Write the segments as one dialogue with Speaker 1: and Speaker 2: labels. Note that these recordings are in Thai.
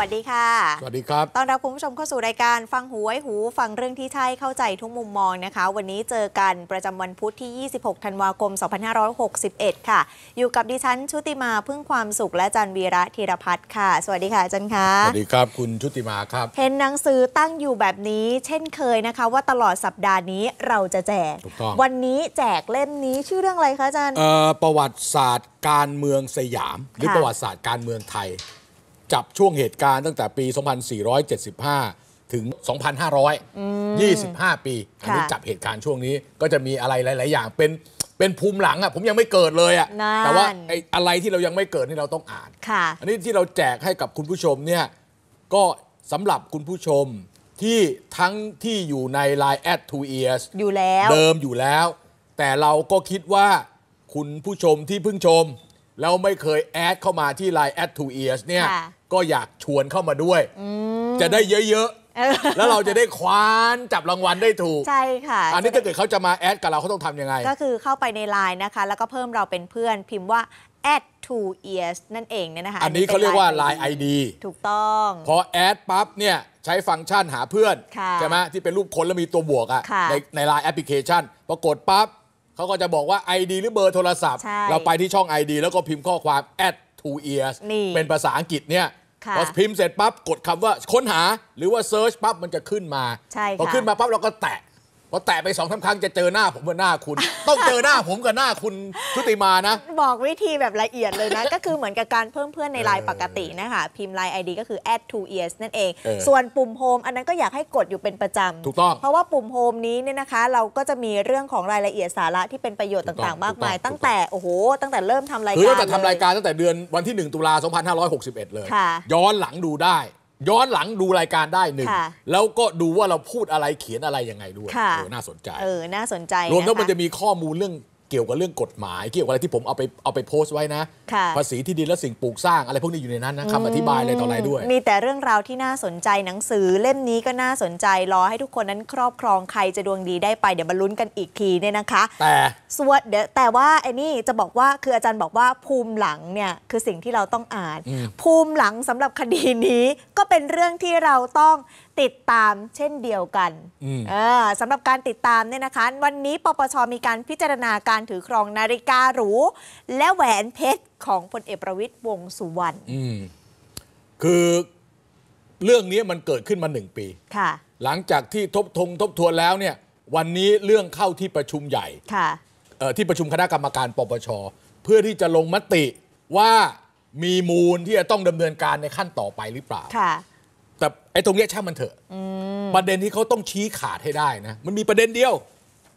Speaker 1: วัสดีค่ะ สวัสดีครับ ตอนรับคุณผู้ชมเข้าสู่รายการฟังหูไว้หู ฟังเรื่องที่ใช่เข้าใจทุกมุมมองนะคะ วันนี้เจอกันประจำวันพุธที่ 26 ธันวาคม 2561 ค่ะ อยู่กับดิฉันชุติมาพึ่งความสุขและจันวีระธีรพัฒน์ค่ะ สวัสดีค่ะจันค่ะสว
Speaker 2: ัสดีครับคุณชุติมาครับ
Speaker 1: เห็นหนังสือตั้งอยู่แบบนี้ เช่นเคยนะคะว่าตลอดสัปดาห์นี้เราจะแจก วันนี้แจกเล่มนี้ชื่อเรื่องอะไรคะจัน
Speaker 2: ประวัติศาสตร์การเมืองสยาม หรือประวัติศาสตร์การเมืองไทยจับช่วงเหตุการณ์ตั้งแต่ปี 2475 ถึง 2500 25 ปีอันนี้จับเหตุการณ์ช่วงนี้ ก็จะมีอะไรหลาย ๆ อย่างเป็นเป็นภูมิหลังอ่ะผมยังไม่เกิดเลยอ่ะแต่ว่าไอ้อะไรที่เรายังไม่เกิดนี่เราต้องอ่านอันนี้ที่เราแจกให้กับคุณผู้ชมเนี่ยก็สำหรับคุณผู้ชมที่ทั้งที่อยู่ใน Line แอด two ears อยู่แล้วเดิมอยู่แล้ว แต่เราก็คิดว่าคุณผู้ชมที่เพิ่งชมแล้วไม่เคยแอดเข้ามาที่ Line แอด two ears เนี่ยก็อยากชวนเข้ามาด้วย จะได้เยอะ ๆ แล้วเราจะได้คว้านจับรางวัลได้ถูก ใช่ค่ะ อันนี้ถ้าเกิดเขาจะมาแอดกับเราเขาต้องทำยังไง ก็ค
Speaker 1: ือเข้าไปในไลน์นะคะ แล้วก็เพิ่มเราเป็นเพื่อน พิมพ์ว่า add t o ears นั่นเองเนี่ยนะคะอันนี้เขาเรียกว่า Line ID ถูกต้อง
Speaker 2: พอแอดปั๊บเนี่ยใช้ฟังก์ชันหาเพื่อน ใช่ไหมที่เป็นรูปคนแล้วมีตัวบวกอ่ะในในไลน์แอปพลิเคชันปรากดปั๊บเขาก็จะบอกว่า ID หรือเบอร์โทรศัพท์ เราไปที่ช่อง ID แล้วก็พิมพ์ข้อความ add two ears เป็นภาษาอังกฤษเนี่ยพอพิมพ์เสร็จปั๊บ กดคำว่าค้นหาหรือว่าเซิร์ชปั๊บมันจะขึ้นมาพอขึ้นมาปั๊บเราก็แตะพอแตะไปสองสาครั้ง จะเจอหน้าผมกับหน้าคุณ ต้องเจอหน้าผมกับหน้าคุณชุ
Speaker 1: ติมานะ บอกวิธีแบบละเอียดเลยนะ ก็คือเหมือนกับการเพิ่มเพื่อนในไลน์ปกตินะคะพิมพ์ไลน์ไอดีก็คือ add to ears นั่นเอง ส่วนปุ่มโฮม อันนั้นก็อยากให้กดอยู่เป็นประจำถูกต้อง เพราะว่าปุ่มโฮมนี้เนี่ยนะคะ เราก็จะมีเรื่องของรายละเอียดสาระที่เป็นประโยชน์ต่างๆ มากมาย ตั้งแต่โอ้โห ตั้งแต่เริ่มทำรายการตั้งแต่ท
Speaker 2: ำรายการตั้งแต่เดือนวันที่ 1ตุลา2561เลยย้อนหลังดูได้ย้อนหลังดูรายการได้หนึ่งแล้วก็ดูว่าเราพูดอะไรเขียนอะไรยังไงด้วยเออน่าสนใจเ
Speaker 1: ออน่าสนใจ รวมทั้งมันจ
Speaker 2: ะมีข้อมูลเรื่องเกี่ยวกับเรื่องกฎหมายเกี่ยวกับอะไรที่ผมเอาไปเอาไปโพสต์ไว้นะภาษีที่ดินและสิ่งปลูกสร้างอะไรพวกนี้อยู่ในนั้นนะคำอธิบายอะไรต่ออะไรด้วย ม
Speaker 1: ีแต่เรื่องราวที่น่าสนใจหนังสือเล่มนี้ก็น่าสนใจรอให้ทุกคนนั้นครอบครองใครจะดวงดีได้ไปเดี๋ยวมาลุ้นกันอีกทีเนี่ยนะคะแต่สวดเดี๋ยวแต่ว่าไอ้นี่จะบอกว่าคืออาจารย์บอกว่าภูมิหลังเนี่ยคือสิ่งที่เราต้องอ่าน ภูมิหลังสำหรับคดีนี้ก็เป็นเรื่องที่เราต้องติดตามเช่นเดียวกันสำหรับการติดตามเนี่ยนะคะ วันนี้ปปชมีการพิจารณาการถือครองนาฬิกาหรูและแหวนเพชรของพลเอกประวิตยวงสุวรรณ
Speaker 2: คือเรื่องนี้มันเกิดขึ้นมาหนึ่งปีหลังจากที่ทบทงทบทวนแล้วเนี่ย วันนี้เรื่องเข้าที่ประชุมใหญ่ที่ประชุมคณะกรรมการ ปปชเพื่อที่จะลงมติว่ามีมูลที่จะต้องดำเนินการในขั้นต่อไปหรือเปล่าแต่ไอ้ตรงเนี้ยช่างมันเถอะประเด็นที่เขาต้องชี้ขาดให้ได้นะ มันมีประเด็นเดียว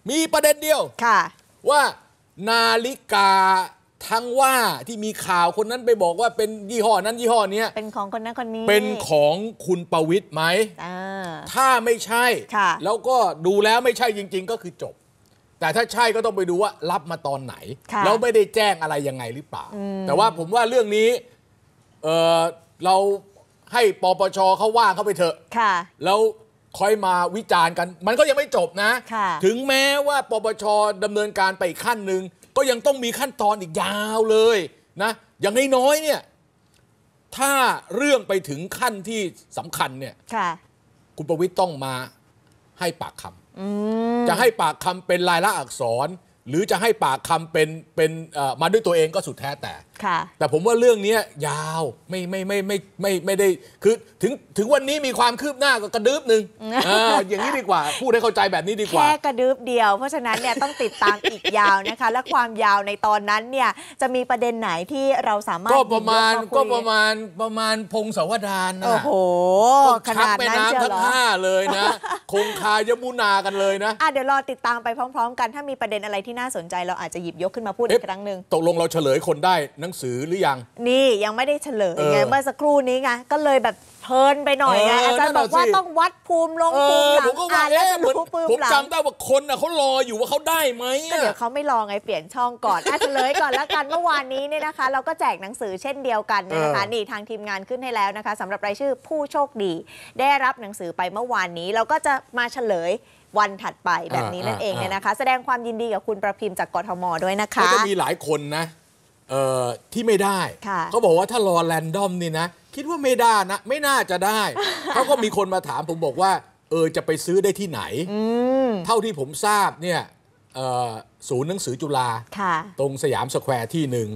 Speaker 2: มีประเด็นเดียวค่ะ ว่านาฬิกาทั้งว่าที่มีข่าวคนนั้นไปบอกว่าเป็นยี่ห้อนั้น ยี่ห้อนี้เป็นของคนนั้นคนนี้ เป็นของคุณประวิทย์ไหมถ้าไม่ใช่ แล้วก็ดูแล้วไม่ใช่จริง ๆ ก็คือจบ แต่ถ้าใช่ก็ต้องไปดูว่ารับมาตอนไหน แล้วไม่ได้แจ้งอะไรยังไงหรือเปล่า แต่ว่าผมว่าเรื่องนี้เเราให้ปปชเขาว่าเข้าไปเถอะค่ะแล้วค่อยมาวิจารณ์กัน มันก็ยังไม่จบนะ ถึงแม้ว่า ปปชดำเนินการไปขั้นหนึ่งก็ยังต้องมีขั้นตอนอีกยาวเลยนะอย่างน้อยๆเนี่ยถ้าเรื่องไปถึงขั้นที่สำคัญเนี่ยคุณประวิทย์ต้องมาให้ปากคำจะให้ปากคำเป็นลายละอักษร หรือจะให้ปากคำเป็นเป็นมาด้วยตัวเองก็สุดแท้แต่แต่ผมว่าเรื่องนี้ยาว ไม่ไม่ไม่ไม่ไม่ไม่ได้คือถึงถึงวันนี้มีความคืบหน้าก็กระดึ๊บหนึ่ง อย่างนี้ดีกว่า พูดให้เข้าใจแบบนี้ดีกว่า แค่
Speaker 1: กระดึ๊บเดียว เพราะฉะนั้นเนี่ยต้องติดตามอีกยาวนะคะ และความยาวในตอนนั้นเนี่ยจะมีประเด็นไหนที่เราสามารถก็ประมาณก็ประมาณประมาณพงศาวดารนะโอ้โหขนาดนั้นเชียวหรอทั้งห้าเลยนะ คงคายมุนากันเลยนะอ่ะเดี๋ยวรอติดตามไปพร้อม ๆ กันถ้ามีประเด็นอะไรที่น่าสนใจเราอาจจะหยิบยกขึ้นมาพูดอีกครั้งหนึ่ง
Speaker 2: ตกลงเราเฉลยคนได้นังงสือหรือยัง
Speaker 1: นี่ยังไม่ได้เฉลยไงเมื่อสักครู่นี้ไงก็เลยแบบเพลินไปหน่อยไงอาจารย์บอกว่า ต้อง
Speaker 2: วัดภูมิลงภูมิอหลังอ่านแล้วะจะนรู้ภูมิผมหลังจำได้ว่าคนน่ะเขารออยู่ว่าเขาได้ไหมเดี๋ยวเขาไม่รอไง เปลี่ยนช่อง
Speaker 1: ก่อนเฉลยก่อนแล้วกันเมื่อวานนี้เนี่ยนะคะ เราก็แจกหนังสือเช่นเดียวกันนะคะนี่ทางทีมงานขึ้นให้แล้วนะคะสำหรับรายชื่อผู้โชคดี ได้รับหนังสือไปเมื่อวานนี้ เราก็จะมาเฉลยวันถัดไปแบบนี้นั่นเองเนี่ยนะคะ แสดงความยินดีกับคุณประพิมพ์จากกทมด้วยนะก็คะจะมี
Speaker 2: หลายคนนะที่ไม่ได้ เขาบอกว่าถ้ารอแรนดอมนี่นะคิดว่าไม่ได้นะไม่น่าจะได้เขาก็มีคนมาถามผมบอกว่าเออจะไปซื้อได้ที่ไหนเท่าที่ผมทราบเนี่ยศูนย์หนังสือจุฬาตรงสยามสแควร์ที่หนึ่ง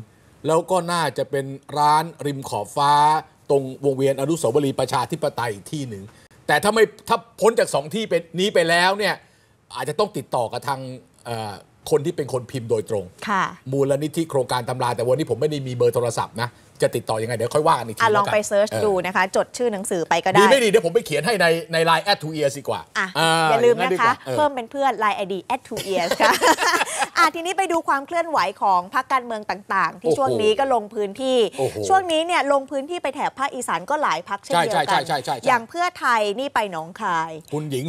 Speaker 2: แล้วก็น่าจะเป็นร้านริมขอบฟ้า ตรงวงเวียนอนุสาวรีย์ประชาธิปไตยที่หนึ่งแต่ถ้าไม่ถ้าพ้นจากสองที่เป็นนี้ไปแล้วเนี่ยอาจจะต้องติดต่อกับทางคนที่เป็นคนพิมพ์โดยตรง มูลนิธิโครงการตำราแต่วันนี้ผมไม่ได้มีเบอร์โทรศัพท์นะ จะติดต่อยังไงเดี๋ยวค่อยว่ากันอีกทีลองไปเซิร์ชดู
Speaker 1: นะคะ จดชื่อหนังสือไปก็ได้ ดีไม่ดีเด
Speaker 2: ี๋ยวผมไปเขียนให้ในในไลน์แอดทูเอียสิกว่า อย่าลืมนะคะ เพิ่ม
Speaker 1: เป็นเพื่อนไลน์ไอดีแอดทูเอียสค่ะ ทีนี้ไปดูความเคลื่อนไหวของพรรคการเมืองต่างๆ ที่ช่วงนี้ก็ลงพื้นที่ ช่วงนี้เนี่ยลงพื้นที่ไปแถบภาคอีสานก็หลายพรรคเช่นเดียวกันอย่างเพื่อไทยนี่ไปหนองคาย
Speaker 2: คุณหญิง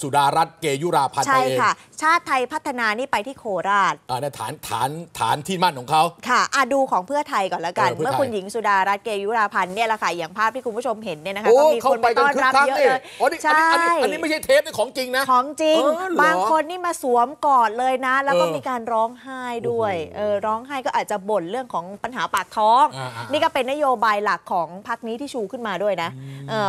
Speaker 2: สุดารัตน์เกยุราพันธ์ใช่ค่ะ
Speaker 1: ชาติไทยพัฒนานี่ไปที่โครา
Speaker 2: ชอ่าฐานฐานฐานที่มั่นของเขา
Speaker 1: ค่ะอ่าดูของเพื่อไทยก่อนละกันเมื่อคุณหญิงสุดารัตน์เกยุราพันธ์เนี่ยละค่ะอย่างภาพที่คุณผู้ชมเห็นเนี่ยนะคะก็มีคนไปต้อนรับเยอะเลยใช่อันนี้
Speaker 2: ไม่ใช่เทปนี่ของจริงนะของจริงบางค
Speaker 1: นนี่มาสวมกอดเลยนะ แล้วก็มีการร้องไห้ด้วยเออร้องไห้ก็อาจจะบ่นเรื่องของปัญหาปากท้อง นี่ก็เป็นนโยบายหลักของพรรคนี้ที่ชูขึ้นมาด้วยนะ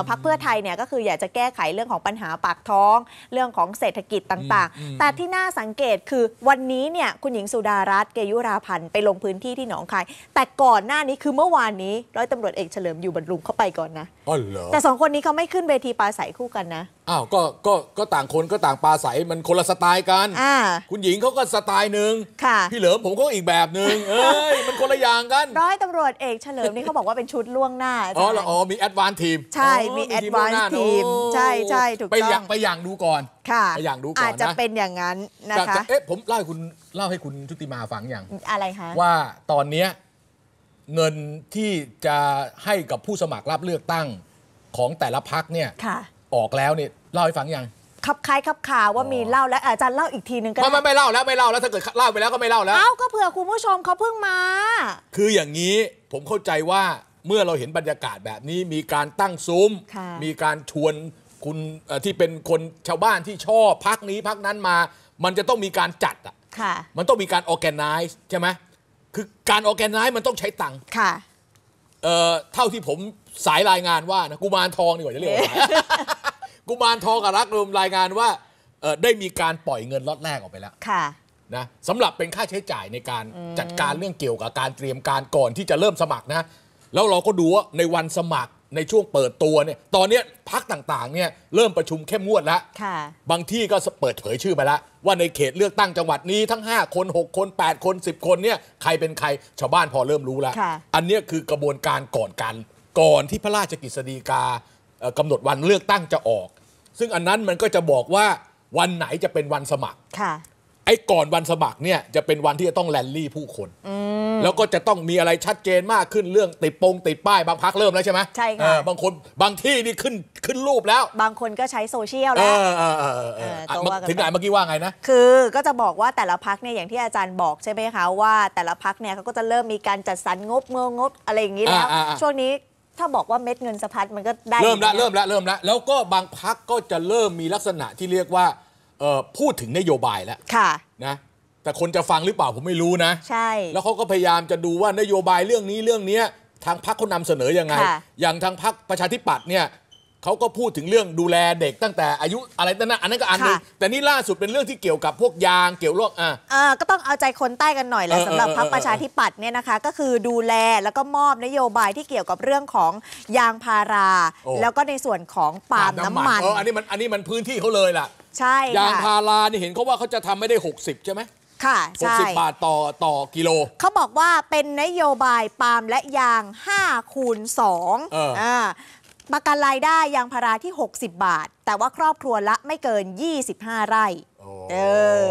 Speaker 1: พรรคเพื่อไทยเนี่ยก็คืออยากจะแก้ไขเรื่องของปัญหาปากท้องเรื่องของเศรษฐกิจต่างๆ แต่ที่น่าสังเกตคือวัวันนี้เนี่ยคุณหญิงสุดารัตน์เกยุราพันธ์ไปลงพื้นที่ที่หนองคาย แต่ก่อนหน้านี้คือเมื่อวานนี้ร้อยตำรวจเอกเฉลิมอยู่บรรลุงเข้าไปก่อนนะ
Speaker 2: อ๋อเหรอแต่สอง
Speaker 1: คนนี้เขาไม่ขึ้นเวทีปลาใสคู่กันน
Speaker 2: ะอ้าวก็ก็ก็ต่างคนก็ต่างปลาใสมันคนละสไตล์กันอ่าคุณหญิงเขาก็สไตล์หนึ่งพี่เหลิมผมก็อีกแบบหนึ่งเอ้ยมันคนละอย่างกันร้อยตำรวจเอกเฉลิม
Speaker 1: นี่เขาบอกว่าเป็นชุดล่วงหน้าอ๋อเหรอ
Speaker 2: อ๋อมีแอดวานทีมใช่มีแอดวานทีมใช่ใช่ถูกต้องไปอย่างไปอย่างดูก่อน
Speaker 1: ค่ะไปอย่างดูก่อนอาจจะเป็นอย่างนั้นนะคะเอ๊
Speaker 2: ะผมไล่คุณเล่าให้คุณชุติมาฟังอย่าง
Speaker 1: อะไรคะว่า
Speaker 2: ตอนเนี้ยเงินที่จะให้กับผู้สมัครรับเลือกตั้งของแต่ละพักเนี่ยออกแล้วเนี่ยเล่าให้ฟังยัง
Speaker 1: คับคล้ายคับข่าวว่ามีเล่าแล้วอาจารย์เล่าอีกทีนึงก็ไม่ไม่เล่าแล้วไม่เล่า แล้วถ้าเกิดเล่าไปแล้วก็ไม่เล่าแล้วเอ้าก็เผื่อคุณผู้ชมเขาเพิ่งมา
Speaker 2: คืออย่างนี้ผมเข้าใจว่าเมื่อเราเห็นบรรยากาศแบบนี้ มีการตั้งซุ้ม มีการชวนคุณที่เป็นคนชาวบ้านที่ชอบพักนี้พักนั้นมามันจะต้องมีการจัดอะมันต้องมีการออแกไนซ์ใช่ไหมคือการออแกไนซ์มันต้องใช้ตังค์เท่าที่ผมสายรายงานว่านะกุมารทองดีกว่าจะเรียกว่ากุมารทองกับรักรวมรายงานว่าได้มีการปล่อยเงินล็อตแรกออกไปแล้วนะสำหรับเป็นค่าใช้จ่ายในการจัดการเรื่องเกี่ยวกับการเตรียมการก่อนที่จะเริ่มสมัครนะแล้วเราก็ดูว่าในวันสมัครในช่วงเปิดตัวเนี่ย ตอนนี้พักต่างๆ เนี่ย เริ่มประชุมเข้มงวดแล้วค่ะ บางที่ก็เปิดเผยชื่อไปแล้วว่าในเขตเลือกตั้งจังหวัดนี้ ทั้ง5คน6คน8คน10คนเนี่ยใครเป็นใครชาวบ้านพอเริ่มรู้แล้ว อันนี้คือกระบวนการก่อนกัน ก่อนที่พระราชกฤษฎีกากำหนดวันเลือกตั้งจะออก ซึ่งอันนั้นมันก็จะบอกว่าวันไหนจะเป็นวันสมัครค่ะ ไอ้ก่อนวันสมัครเนี่ยจะเป็นวันที่จะต้องแลนลี่ผู้คนอืแล้วก็จะต้องมีอะไรชัดเจนมากขึ้นเรื่องติดปง ติดป้ายบางพักเริ่มแล้วใช่ไหมใช่ค่ะบางคนบางที่นี่ขึ้นขึ้นรูปแล้ว บางคนก็ใช
Speaker 1: ้โซเชียลแล้ว
Speaker 2: ถึงไหนเมื่อกี้ว่าไงนะ
Speaker 1: คือก็จะบอกว่าแต่ละพักเนี่ยอย่างที่อาจารย์บอกใช่ไหมคะว่า แต่ละพักเนี่ยเขาก็จะเริ่มมีการจัดสรรงบเงงบอะไรอย่างนี้แล้วช่วงนี้ถ้าบอกว่าเม็ดเงินสะพัดมันก็ได้เริ่มละเริ่ม
Speaker 2: ละเริ่มละแล้วก็บางพักก็จะเริ่มมีลักษณะที่เรียกว่าพูดถึงนโยบายแล้วนะแต่คนจะฟังหรือเปล่าผมไม่รู้นะ ใช่ แล้วเขาก็พยายามจะดูว่านโยบายเรื่องนี้เรื่องเนี้ย ทางพรรคเขานำเสนอยังไง อย่างทางพรรคประชาธิปัตย์เนี่ยเขาก็พูดถึงเรื่องดูแลเด็กตั้งแต่อายุอะไรนั่นนะอันนั้นก็อันหนึง่แต่นี่ล่าสุดเป็นเรื่องที่เกี่ยวกับพวกยางเกี่ยวโรคอ่าอ่า
Speaker 1: ก็ต้องเอาใจคนใต้กันหน่อยแหละสำหรับพรรคประชาธิปัตย์เนี่ยนะคะ ก็คือดูแลแล้วก็มอบนโยบายที่เกี่ยวกับเรื่องของยางพารา แล้วก็ในส่วนของปาล์มน้ำมันอออันนี้
Speaker 2: มันอันนี้มันพื้นที่เขาเลยล่ะ ใช่ ยางพารานี่เห็นเขาว่าเขาจะทำไม่ได้ 60ใช่ไหมค่ะหกใช่สิบบาทต่อต่อ กิโล
Speaker 1: เขาบอกว่าเป็นนโยบายปาล์มและยาง5คูณอ2อ่าประกันรายได้ยางพาราที่ 60 บาท แต่ว่าครอบครัวละไม่เกิน 25 ไร่้เอ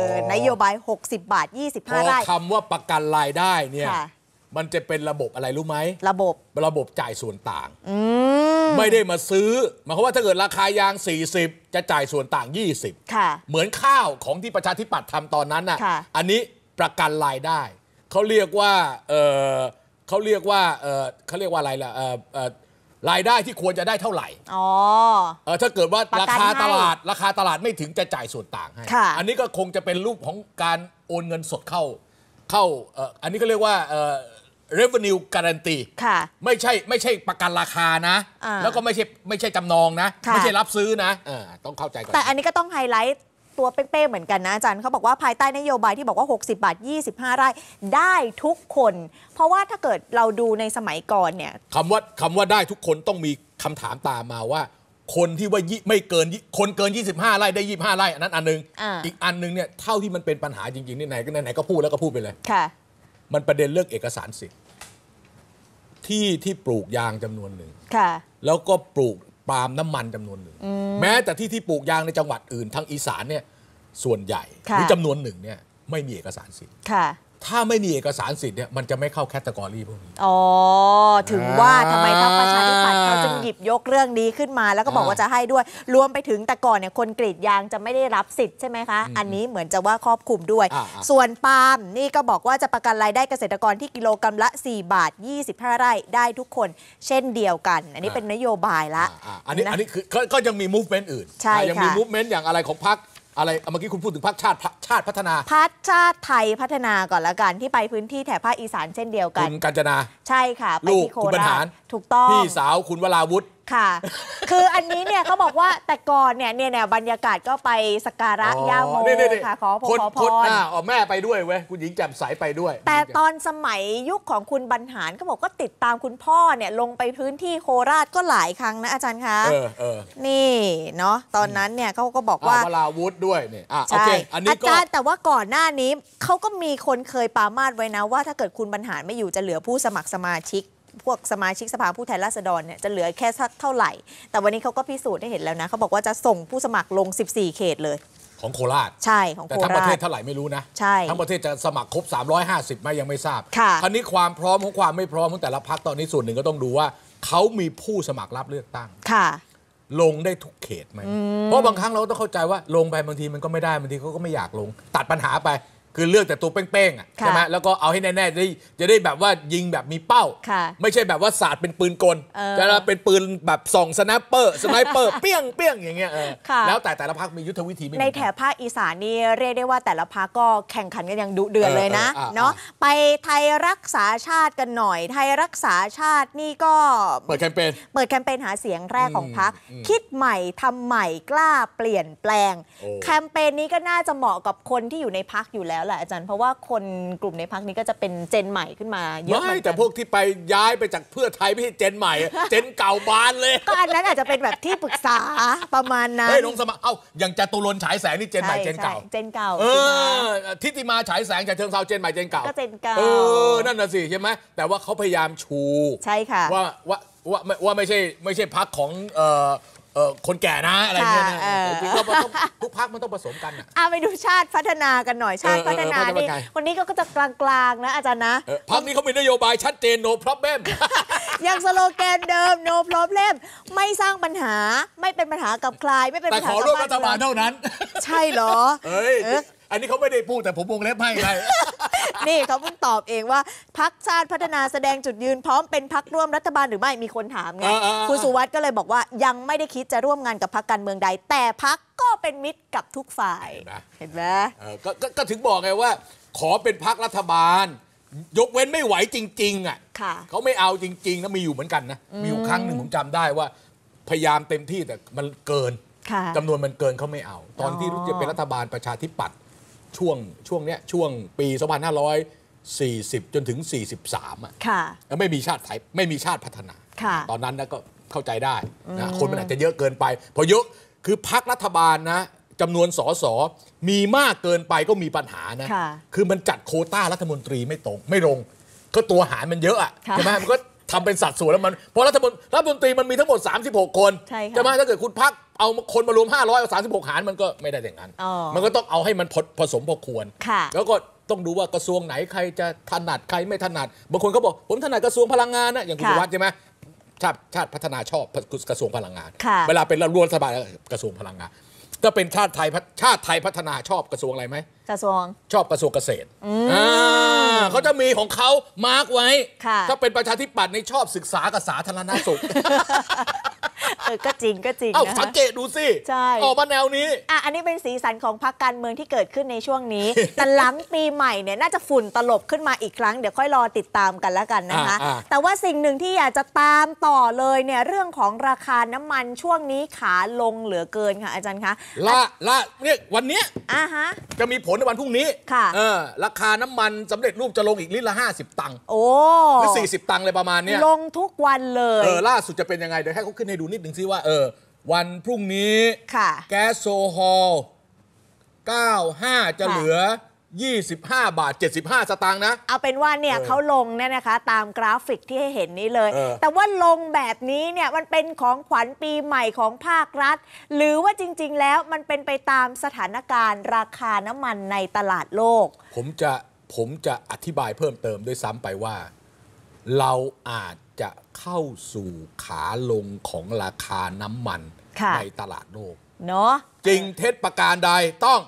Speaker 1: อ นโยบาย 60 บาท 25 ไร่ค
Speaker 2: ำว่าประกันรายได้เนี่ยมันจะเป็นระบบอะไรรู้ไหม ระบบระบบจ่ายส่วนต่างมไม่ได้มาซื้อหมายความว่าถ้าเกิดราคายาง40 จะจ่ายส่วนต่าง 20ค่ะเหมือนข้าวของที่ประชาธิปัตย์ทำตอนนั้นน่ะอันนี้ประกันรายได้เขาเรียกว่าเออเขาเรียกว่าเออเขาเรียกว่าอะไรล่ะเออเออรายได้ที่ควรจะได้เท่าไหร่อ๋อเออถ้าเกิดว่าราคาตลาดราคาตลาดไม่ถึงจะจ่ายส่วนต่างให้อันนี้ก็คงจะเป็นรูปของการโอนเงินสดเข้า เข้าอันนี้ก็เรียกว่า revenue guarantee ค่ะ ไม่ใช่ไม่ใช่ประกันราคานะะแล้วก็ไม่ใช่ไม่ใช่จำนองนะะไม่ใช่รับซื้อนะอะต้องเข้าใจก่อน แต่อัน
Speaker 1: นี้ก็ต้องไฮไลท์ตัวเป๊ะๆเหมือนกันนะอาจารย์เขาบอกว่าภายใต้นโยบายที่บอกว่า 60 บาท 25 ไร่ได้ทุกคนเพราะว่าถ้าเกิดเราดูในสมัยก่อนเนี่ย
Speaker 2: คำว่าคำว่าได้ทุกคนต้องมีคำถามตามมาว่า คนที่ว่าไม่เกินคนเกิน 25 ไร่ได้ 25ไร่อันนั้นอันนึงออีกอันนึงเนี่ยเท่าที่มันเป็นปัญหาจริงๆนี่ไหนก็ไหนก็พูดแล้วก็พูดไปเลยค่ะมันประเด็นเรื่องเอกสารสิทธิ์ ที่ที่ปลูกยางจำนวนหนึ่งแล้วก็ปลูกปาล์มน้ำมันจำนวนหนึ่งแม้แต่ที่ที่ปลูกยางในจังหวัดอื่นทางอีสานเนี่ย ส่วนใหญ่ หรือจำนวนหนึ่งเนี่ยไม่มีเอกสารสิทธิ์ถ้าไม่มีเอกสารสิทธิ์เนี่ยมันจะไม่เข้าแคตตากรีพวกนี้
Speaker 1: อ๋อ ถึงว่าทำไมพรรคประชาธิปัตย์เขาจึงหยิบยกเรื่องนี้ขึ้นมา แล้วก็บอกว่าจะให้ด้วย รวมไปถึงแต่ก่อนเนี่ยคนกรีดยางจะไม่ได้รับสิทธิ์ใช่ไหมคะ อันนี้เหมือนจะว่าครอบคลุมด้วย ส่วนปาล์มนี่ก็บอกว่าจะประกันรายได้เกษตรกรที่กิโลกรรัมละ 4 บาท25ไร่ได้ทุกคนเช่นเดียวกัน อันนี้เป็นนโยบายละ
Speaker 2: ออันนี้อันนี้คือก็ยังมีมูฟเมนต์อื่นใช่ยังมีมูฟเมนต์อย่างอะไรของพรรคอะไรเมื่อกี้คุณพูดถึงพักชาติชาติพัฒนา
Speaker 1: พักชาติไทยพัฒนาก่อนละกัน ที่ไปพื้นที่แถบภาคอีสานเช่นเดียวกัน คุณกัญจนา ใช่ค่ะ ไปที่โคราช
Speaker 2: ถูกต้อง พี่สาวคุณวราวุฒิ
Speaker 1: ค่ะ คืออันนี้เนี่ยเขาบอกว่าแต่ก่อนเนี่ยเนี่ยเนี่ยบรรยากาศก็ไปสการะย่าโมนค่ะขอขอพคนรออ๋
Speaker 2: อแม่ไปด้วยเว้ย คุณหญิงแจ่มใสไปด้วย แต่ตอน
Speaker 1: สมัยยุคของคุณบรรหารเขาบอกก็ติดตามคุณพ่อเนี่ย ลงไปพื้นที่โคราชก็หลายครั้งนะอาจารย์คะเออเออนี่ เนาะตอนนั้นเนี่ยเขาก็บอกว่าเวลา
Speaker 2: วุธด้วยเนี่ยอ่ะโอใช่เคอันนี้อาจา
Speaker 1: รย์แต่ว่าก่อนหน้านี้เขาก็มีคนเคยปามาดไว้นะ ว่าถ้าเกิดคุณบรรหารไม่อยู่จะเหลือผู้สมัครสมาชิกพวกสมาชิกสภาผู้แทนราษฎรเนี่ยจะเหลือแค่สักเท่าไหร่ แต่วันนี้เขาก็พิสูจน์ได้เห็นแล้วนะ เขาบอกว่าจะส่ง
Speaker 2: ผู้สมัครลง 14 เขตเลย ของโคราชใช่ของโคราชแต่ทั้งประเทศเท่าไหร่ไม่รู้นะ ใช่ทั้งประเทศจะสมัครครบ 350 ไหมยังไม่ทราบค่ะวนี้ความพร้อมของความไม่พร้อมของแต่ละพักตอนนี้ส่วนหนึ่งก็ต้องดูว่า เขามีผู้สมัครรับเลือกตั้ง ค่ะ ลงได้ทุกเขตไหมเพราะบางครั้งเราต้องเข้าใจว่าลงไปบางทีมันก็ไม่ได้บางทีเขาก็ไม่อยากลง ตัดปัญหาไปคือเลือกแต่ตัวเป้งๆใช่ไหมแล้วก็เอาให้แน่ๆจะได้จะได้แบบว่ายิงแบบมีเป้าไม่ใช่แบบว่าศาสตร์เป็นปืนกลจะเป็นปืนแบบส่องสแนเปอร์สไนเปอร์เปี้ยงเปี้ยงอย่างเงี้ยแล้วแต่แต่ละพักมียุทธวิธีในแถบ
Speaker 1: ภาคอีสานนี่เรียกได้ว่าแต่ละพักก็แข่งขันกันอย่างดุเดือดเลยนะ เนาะไปไทยรักษาชาติกันหน่อย ไทยรักษาชาตินี่ก็เปิดแคมเปญเปิดแคมเปญหาเสียงแรกของพักคิดใหม่ทำใหม่กล้าเปลี่ยนแปลง แคมเปญนี้ก็น่าจะเหมาะกับคนที่อยู่ในพักอยู่แล้วแหละอาจารย์เพราะว่าคนกลุ่มในพักนี้ก็จะเป็นเจนใหม่ขึ้นมาเยอะไม่แ
Speaker 2: ต่พวกที่ไปย้ายไปจากเพื่อไทยไม่ใช่เจนใหม่ เจนเก่าบานเลยก็อันนั้นอาจจะเป็นแบบที่ปรึกษาประมาณนั้นเฮ้ยลงสมัคร เอ้า อย่างจตุรนฉายแสงนี่เจนใหม่เจนเก่า เจนเก่า เออ ทิติมาฉายแสงจากเชิงเซาเจนใหม่เจนเก่า ก็เจนเก่า เออ นั่นน่ะสิใช่ไหมแต่ว่าเขาพยายามชู ใช่ค่ะ ว่าว่าว่าไม่ใช่ไม่ใช่พักของออคนแก่นะอะไรเงี้ยนะทุกพักมันต้องผสมกัน
Speaker 1: อ่ะไปดูชาติพัฒนากันหน่อย ชาติพัฒนานี่ คนนี้ก็จะกลางๆ นะ อาจารย์นะ
Speaker 2: พักนี้เขามีนโยบายชัดเจน n พร r o เ l e ม
Speaker 1: ยังสโลแกนเดิม n พร r o เ l e มไม่สร้างปัญหาไม่เป็นปัญหากับใครไม่เป็นปัญหาแต่ขอร่วมรัฐบาลเท่านั้น ใช่เหรอเ
Speaker 2: อันนี้เขาไม่ได้พูด แต่ผมวงเล็บให้ไง
Speaker 1: นี่เขาเพิ่งตอบเองว่า พักชาติพัฒนาแสดงจุดยืนพร้อมเป็นพักร่วมรัฐบาลหรือไม่มีคนถามไง คุณสุวัสด์ก็เลยบอกว่ายังไม่ได้คิดจะร่วมงานกับพักการเมืองใด แต่พักก็เป็นมิตรกับทุกฝ่าย
Speaker 2: เห็นไหมเก็ก็ถึงบอกไงว่า ขอเป็นพักรัฐบาล ยกเว้นไม่ไหวจริงๆอ่ะค่ะเขาไม่เอาจริงๆนะมีอยู่เหมือนกันนะมีอยู่ครั้งหนึ่งผมจำได้ว่า พยายามเต็มที่แต่มันเกินจำจำนวนมันเกินเขาไม่เอา ตอนที่รู้จะเป็นรัฐบาลประชาธิปัตย์ช่วงช่วงเนี้ยช่วงปี 2540 จนถึง 43อ่ะค่ะแล้วไม่มีชาติไทย ไม่มีชาติพัฒนาค่ะตอนนั้นนะก็เข้าใจได้นะคนมันอาจจะเยอะเกินไป พอเยอะคือพักรัฐบาลนะจำนวนสสมีมากเกินไปก็มีปัญหานะคะคือมันจัดโคต้ารัฐมนตรีไม่ตรง ไม่ลงก็ตัวหารมันเยอะอะ่ะใช่ไหมมันก็ทำเป็นสัดส่วนแล้วมันเพราะรัฐมนรัฐมนตรีมันมีทั้งหมด 36 คนใช่ค่ะจะมถ้าเกิดคุณพักเอาคนมารวม500เอา36หารมันก็ไม่ได้อย่างนั้น มันก็ต้องเอาให้มันผสมพอควรค่ะแล้วก็ต้องดูว่ากระทรวงไหนใครจะถนัดใครไม่ถนัด บางคนก็บอกผมถนัดกระทรวงพลังงานนะอย่างคุณุวัฒน์ใช่ไหมชาติชาติพัฒนาชอบกระทรวงพลังงาน เวลาเป็นรัฐบาลกระทรวงพลังงานก็เป็นชาติไทยชาติไทยพัฒนาชอบกระทรวงอะไรไหมกระทรวง ชอบกระทรวงเกษตรอ่าเขาจะมีของเขา มาร์กไว้ ถ้าเป็นประชาธิปัตย์ในชอบศึกษากับสาธารณสุข
Speaker 1: เออก็จริงก็จริงเอ้าสังเกต
Speaker 2: ดูสิ ใช่ออกมา
Speaker 1: แนวนี้อ่ะอันนี้เป็นสีสันของพรรคการเมืองที่เกิดขึ้นในช่วงนี้ แต่หลังปีใหม่เนี่ยน่าจะฝุ่นตลบขึ้นมาอีกครั้งเดี๋ยวค่อยรอติดตามกันแล้วกันนะคะ แต่ว่าสิ่งหนึ่งที่อยากจะตามต่อเลยเนี่ยเรื่องของราคาน้ำมันช่วงนี้ขาลงเหลือเกินค่ะ อาจ
Speaker 2: ารย์คะละ ละเนี่ยวันนี้อ่ะฮะจะมีผลในวันพรุ่งนี้ค่ะเออราคา น้ำมันสำเร็จรูปจะลงอีกลิตรละ 50 ตังค์ โอ้ หรือิบตังค์เลยประมาณเนี้ยลงทุกวันเลย เออล่าสุดจะเป็นยังไงเดี๋ยวให้เขาขึ้นให้ดูนิดหนึ่งซิว่าเออวันพรุ่งนี้แก๊สโซฮอล95 จะเหลือ 25 บาท 75 สตางค์นะ
Speaker 1: เอาเป็นว่าเนี่ยเขาลงเนี่ยนะคะตามกราฟิกที่ให้เห็นนี้เลย แต่ว่าลงแบบนี้เนี่ยมันเป็นของขวัญปีใหม่ของภาครัฐ หรือว่าจริง ๆ แล้วมันเป็นไปตามสถานการณ์ราคา น้ำมันในตลาดโลก
Speaker 2: ผมจะผมจะอธิบายเพิ่มเติมด้วยซ้ำไปว่าเราอาจจะเข้าสู่ขาลงของราคาน้ำมันในตลาดโลกเนาะจริงเท็จประการใดต้อง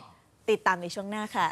Speaker 2: ติดตามในช่วงหน้าค่ะ